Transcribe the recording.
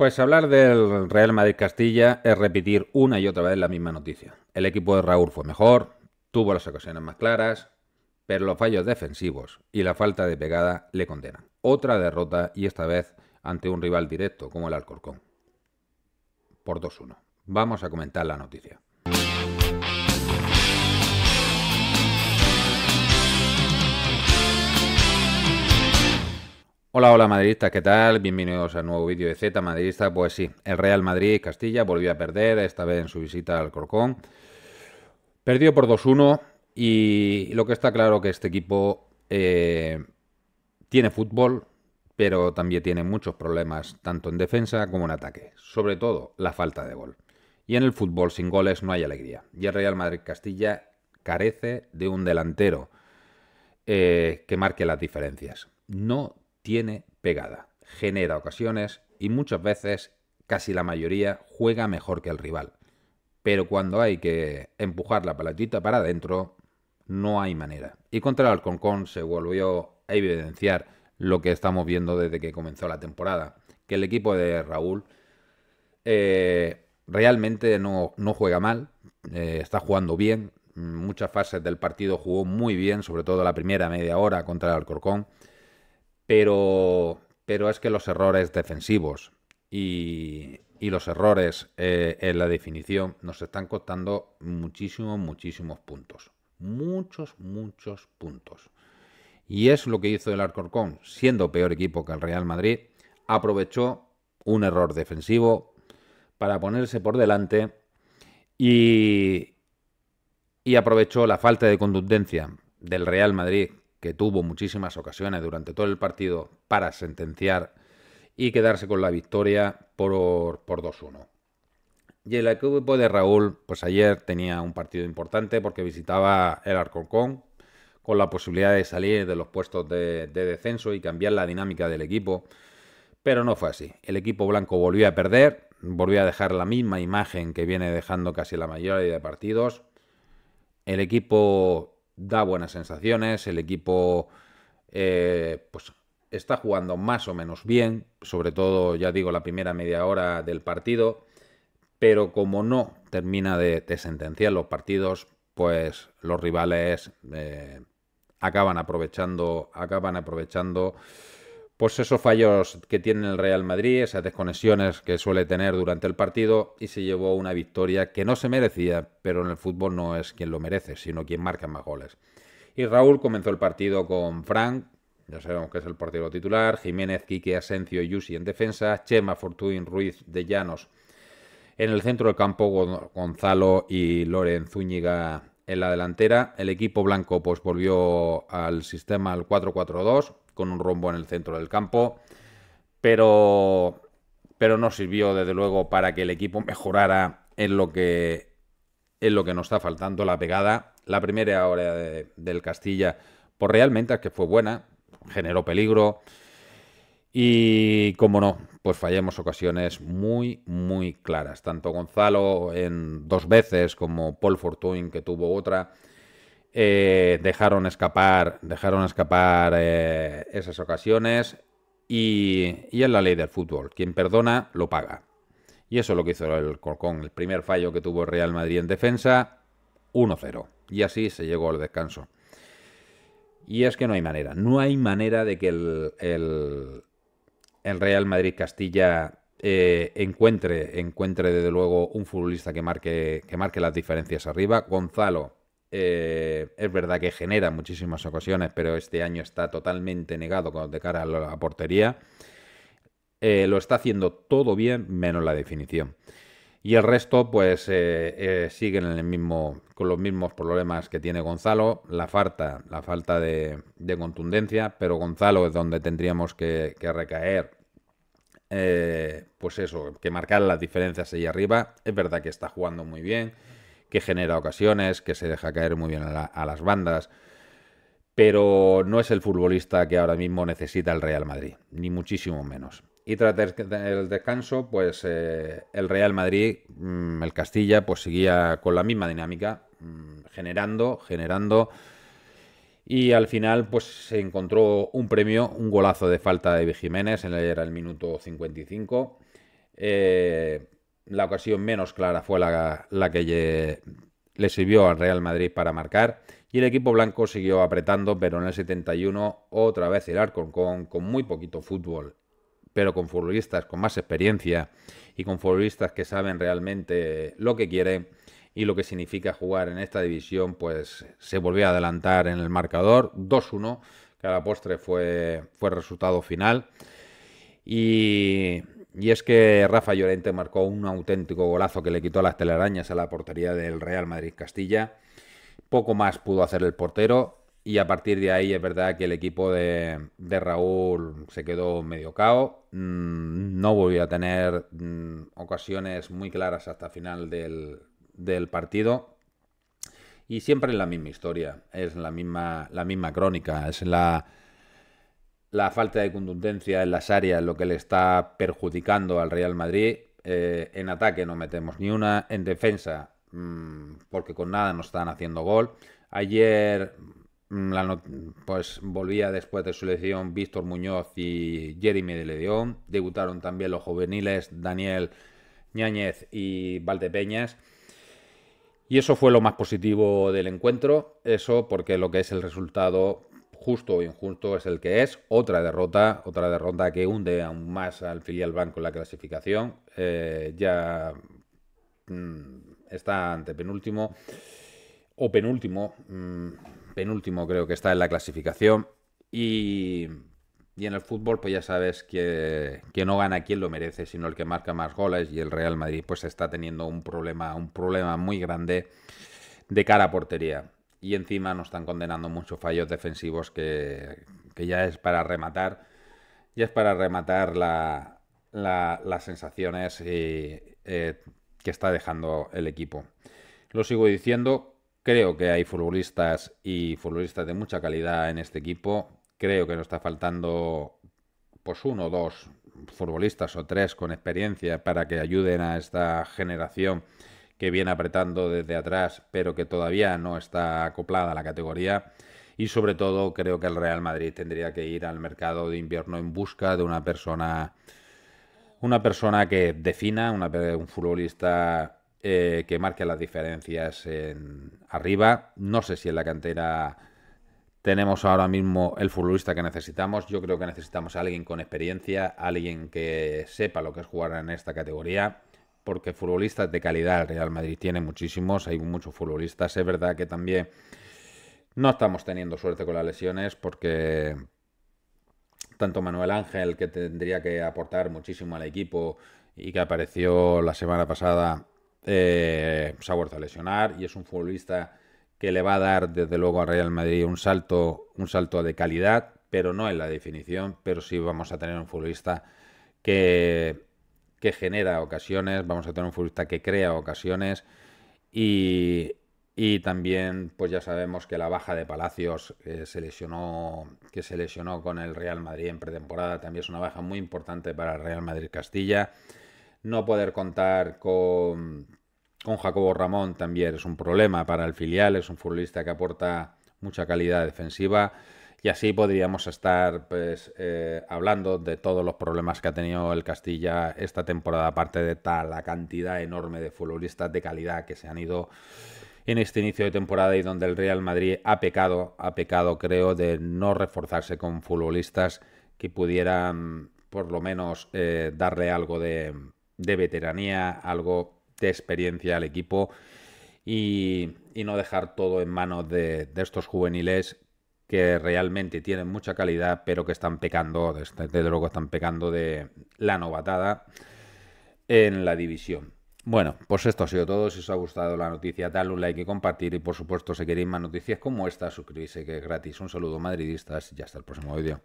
Pues hablar del Real Madrid Castilla es repetir una y otra vez la misma noticia. El equipo de Raúl fue mejor, tuvo las ocasiones más claras, pero los fallos defensivos y la falta de pegada le condenan. Otra derrota y esta vez ante un rival directo como el Alcorcón. Por 2-1. Vamos a comentar la noticia. Hola, hola madridistas, ¿qué tal? Bienvenidos al nuevo vídeo de Z Madridista. Pues sí, el Real Madrid Castilla volvió a perder, esta vez en su visita al Corcón. Perdió por 2-1 y lo que está claro que este equipo eh, tiene fútbol, pero también tiene muchos problemas, tanto en defensa como en ataque. Sobre todo la falta de gol. Y en el fútbol sin goles no hay alegría. Y el Real Madrid Castilla carece de un delantero eh, que marque las diferencias. No tiene pegada, genera ocasiones y muchas veces, casi la mayoría, juega mejor que el rival. Pero cuando hay que empujar la palatita para adentro, no hay manera. Y contra el Alcorcón se volvió a evidenciar lo que estamos viendo desde que comenzó la temporada, que el equipo de Raúl eh, realmente no, juega mal, eh, está jugando bien, muchas fases del partido jugó muy bien, sobre todo la primera media hora contra el Alcorcón pero, pero es que los errores defensivos y, los errores eh, en la definición nos están costando muchísimos, muchísimos puntos. Muchos, muchos puntos. Y es lo que hizo el Alcorcón, siendo peor equipo que el Real Madrid, aprovechó un error defensivo para ponerse por delante y, y aprovechó la falta de contundencia del Real Madrid que tuvo muchísimas ocasiones durante todo el partido para sentenciar y quedarse con la victoria por, por 2-1. Y el equipo de Raúl, pues ayer tenía un partido importante porque visitaba el Arcorcón con la posibilidad de salir de los puestos de, de descenso y cambiar la dinámica del equipo. Pero no fue así. El equipo blanco volvió a perder, volvió a dejar la misma imagen que viene dejando casi la mayoría de partidos. El equipo da buenas sensaciones, el equipo eh, pues está jugando más o menos bien, sobre todo, ya digo, la primera media hora del partido, pero como no termina de, sentenciar los partidos, pues los rivales eh, acaban aprovechando, acaban aprovechando pues esos fallos que tiene el Real Madrid, esas desconexiones que suele tener durante el partido y se llevó una victoria que no se merecía, pero en el fútbol no es quien lo merece, sino quien marca más goles. Y Raúl comenzó el partido con Frank, ya sabemos que es el partido titular, Jiménez, Quique, Asencio y Yusi en defensa, Chema, Fortuín, Ruiz, De Llanos en el centro del campo, Gonzalo y Loren Zúñiga en la delantera. El equipo blanco pues volvió al sistema al 4-4-2 con un rombo en el centro del campo, pero, pero no sirvió desde luego para que el equipo mejorara en lo que, en lo que nos está faltando, la pegada. La primera hora del Castilla, por pues realmente que fue buena, generó peligro. Y como no, pues fallamos ocasiones muy, muy claras. Tanto Gonzalo en dos veces como Paul Fortuyn, que tuvo otra. Eh, dejaron escapar, dejaron escapar eh, esas ocasiones y, es la ley del fútbol. Quien perdona, lo paga. Y eso es lo que hizo el Colcón El primer fallo que tuvo el Real Madrid en defensa, 1-0. Y así se llegó al descanso. Y es que no hay manera. No hay manera de que el, el, Real Madrid Castilla eh, encuentre, encuentre desde luego un futbolista que marque, que marque las diferencias arriba. Gonzalo, eh, es verdad que genera muchísimas ocasiones, pero este año está totalmente negado de cara a la portería. Eh, lo está haciendo todo bien, menos la definición. Y el resto, pues, eh, siguen el mismo, con los mismos problemas que tiene Gonzalo. La falta, la falta de, contundencia, pero Gonzalo es donde tendríamos que, que recaer. pues eso, que marcar las diferencias ahí arriba. Es verdad que está jugando muy bien que genera ocasiones, que se deja caer muy bien a, las bandas, pero no es el futbolista que ahora mismo necesita el Real Madrid, ni muchísimo menos. Y tras el descanso, pues eh, el Real Madrid, mm, el Castilla, pues seguía con la misma dinámica, mm, generando, generando. Y al final, pues se encontró un premio, un golazo de falta de Jiménez, en el, era el minuto 55. Eh, la ocasión menos clara fue la, que le sirvió al Real Madrid para marcar. Y el equipo blanco siguió apretando, pero en el 71 otra vez el Arcon con, muy poquito fútbol, pero con futbolistas con más experiencia y con futbolistas que saben realmente lo que quieren y lo que significa jugar en esta división, pues se volvió a adelantar en el marcador 2-1, que a la postre fue, fue resultado final. Y y es que Rafa Llorente marcó un auténtico golazo que le quitó las telarañas a la portería del Real Madrid Castilla. Poco más pudo hacer el portero y a partir de ahí es verdad que el equipo de, Raúl se quedó medio cao. Mm, no volvió a tener mm, ocasiones muy claras hasta final del, partido. Y siempre es la misma historia, es la misma, la misma crónica, es la, la falta de contundencia en las áreas lo que le está perjudicando al Real Madrid. Eh, en ataque no metemos ni una, en defensa, mm, porque con nada no están haciendo gol. Ayer mm, pues volvía después de su elección Víctor Muñoz y Jeremy de León. Debutaron también los juveniles Daniel Ñáñez y Valdepeñas. Y eso fue lo más positivo del encuentro. Eso porque lo que es el resultado justo o injusto es el que es. Otra derrota, otra derrota que hunde aún más al filial banco en la clasificación. Eh, ya mm, está ante penúltimo o penúltimo, mm, penúltimo creo que está en la clasificación. Y, en el fútbol, pues ya sabes que, no gana quien lo merece, sino el que marca más goles. Y el Real Madrid, pues está teniendo un problema, un problema muy grande de cara a portería y encima nos están condenando muchos fallos defensivos que, ya es para rematar, ya es para rematar las sensaciones eh, que está dejando el equipo. Lo sigo diciendo, creo que hay futbolistas y futbolistas de mucha calidad en este equipo, creo que nos está faltando pues uno o dos futbolistas o tres con experiencia para que ayuden a esta generación que viene apretando desde atrás, pero que todavía no está acoplada a la categoría. Y sobre todo creo que el Real Madrid tendría que ir al mercado de invierno en busca de una persona, una persona que defina, una, un futbolista eh, que marque las diferencias en, arriba. No sé si en la cantera tenemos ahora mismo el futbolista que necesitamos. Yo creo que necesitamos a alguien con experiencia, alguien que sepa lo que es jugar en esta categoría porque futbolistas de calidad Real Madrid tiene muchísimos, hay muchos futbolistas, es verdad que también no estamos teniendo suerte con las lesiones porque tanto Manuel Ángel, que tendría que aportar muchísimo al equipo y que apareció la semana pasada, eh, se ha vuelto a lesionar y es un futbolista que le va a dar desde luego a Real Madrid un salto, un salto de calidad, pero no en la definición, pero sí vamos a tener un futbolista que que genera ocasiones, vamos a tener un futbolista que crea ocasiones y, y también pues ya sabemos que la baja de Palacios eh, se lesionó, que se lesionó con el Real Madrid en pretemporada también es una baja muy importante para el Real Madrid Castilla. No poder contar con, con Jacobo Ramón también es un problema para el filial, es un futbolista que aporta mucha calidad defensiva. Y así podríamos estar pues, eh, hablando de todos los problemas que ha tenido el Castilla esta temporada, aparte de tal la cantidad enorme de futbolistas de calidad que se han ido en este inicio de temporada y donde el Real Madrid ha pecado, ha pecado creo, de no reforzarse con futbolistas que pudieran por lo menos eh, darle algo de, veteranía, algo de experiencia al equipo. Y, no dejar todo en manos de, estos juveniles que realmente tienen mucha calidad, pero que están pecando, desde luego están pecando de la novatada en la división. Bueno, pues esto ha sido todo. Si os ha gustado la noticia, dale un like y compartir. Y por supuesto, si queréis más noticias como esta, suscribirse que es gratis. Un saludo madridistas y hasta el próximo vídeo.